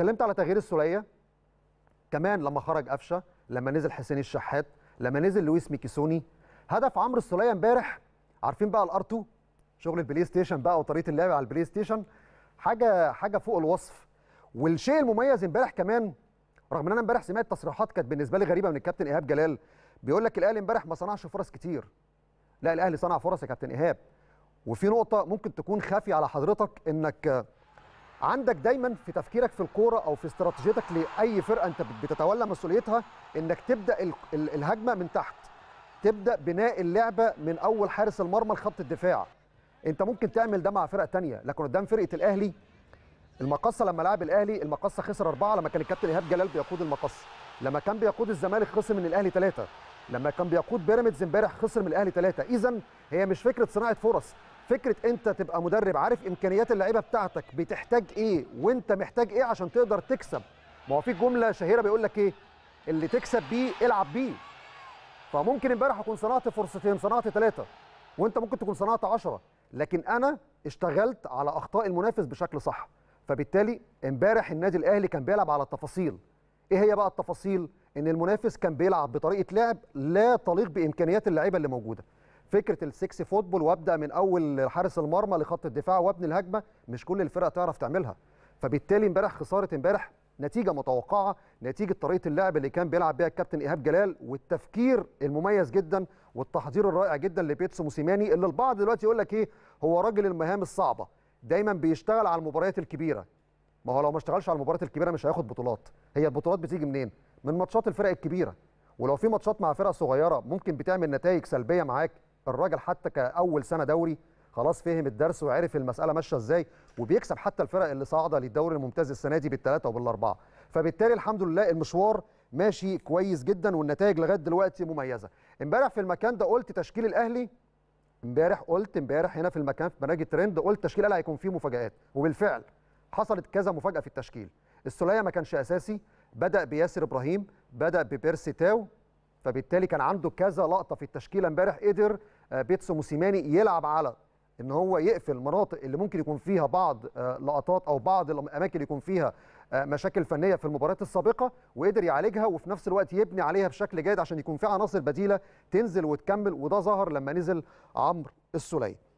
اتكلمت على تغيير السوليه كمان لما خرج قفشه لما نزل حسين الشحات لما نزل لويس ميكيسوني هدف عمرو السوليه امبارح عارفين بقى الار شغل البلاي ستيشن بقى وطريقه اللعب على البلاي ستيشن حاجه حاجه فوق الوصف والشيء المميز امبارح كمان رغم ان انا امبارح سمعت تصريحات كانت بالنسبه لي غريبه من الكابتن ايهاب جلال بيقول لك الاهلي امبارح ما صنعش فرص كتير لا الاهلي صنع فرص يا كابتن ايهاب وفي نقطه ممكن تكون خافيه على حضرتك انك عندك دايما في تفكيرك في الكوره او في استراتيجيتك لاي فرقه انت بتتولى مسؤوليتها انك تبدا الهجمه من تحت تبدا بناء اللعبه من اول حارس المرمى لخط الدفاع انت ممكن تعمل ده مع فرق تانية لكن قدام فرقه الاهلي المقصه لما لعب الاهلي المقصه خسر اربعه لما كان الكابتن ايهاب جلال بيقود المقصه لما كان بيقود الزمالك خسر من الاهلي ثلاثه لما كان بيقود بيراميدز امبارح خسر من الاهلي ثلاثه اذا هي مش فكره صناعه فرص فكره انت تبقى مدرب عارف امكانيات اللعيبه بتاعتك بتحتاج ايه وانت محتاج ايه عشان تقدر تكسب ما هو في جمله شهيره بيقول لك ايه اللي تكسب بيه العب بيه فممكن امبارح اكون صنعت فرصتين صنعت ثلاثه وانت ممكن تكون صنعت عشرة لكن انا اشتغلت على اخطاء المنافس بشكل صح فبالتالي امبارح النادي الاهلي كان بيلعب على التفاصيل ايه هي بقى التفاصيل ان المنافس كان بيلعب بطريقه لعب لا تليق بامكانيات اللعيبه اللي موجوده فكره السكس فوتبول وابدا من اول حارس المرمى لخط الدفاع وابني الهجمه مش كل الفرق تعرف تعملها فبالتالي امبارح خساره امبارح نتيجه متوقعه نتيجه طريقه اللعب اللي كان بيلعب بيها الكابتن ايهاب جلال والتفكير المميز جدا والتحضير الرائع جدا لبيتسو موسيماني اللي البعض دلوقتي يقول لك ايه هو راجل المهام الصعبه دايما بيشتغل على المباريات الكبيره ما هو لو ما اشتغلش على المباريات الكبيره مش هياخد بطولات هي البطولات بتيجي منين من ماتشات الفرق الكبيره ولو في ماتشات مع فرق صغيره ممكن بتعمل نتائج سلبيه معاك الراجل حتى كاول سنه دوري خلاص فهم الدرس وعرف المساله ماشيه ازاي وبيكسب حتى الفرق اللي صاعده للدوري الممتاز السنه دي بالثلاثه وبالاربعه فبالتالي الحمد لله المشوار ماشي كويس جدا والنتائج لغايه دلوقتي مميزه امبارح في المكان ده قلت تشكيل الاهلي امبارح قلت امبارح هنا في المكان في برنامج ترند قلت تشكيل الاهلي هيكون فيه مفاجات وبالفعل حصلت كذا مفاجاه في التشكيل السوليه ما كانش اساسي بدا بياسر ابراهيم بدا ببيرسي تاو فبالتالي كان عنده كذا لقطه في التشكيله امبارح قدر آه، بيتسو موسيماني يلعب على ان هو يقفل المناطق اللي ممكن يكون فيها بعض آه، لقطات او بعض الاماكن يكون فيها آه، مشاكل فنيه في المباريات السابقه وقدر يعالجها وفي نفس الوقت يبني عليها بشكل جيد عشان يكون في عناصر بديله تنزل وتكمل وده ظهر لما نزل عمرو السليم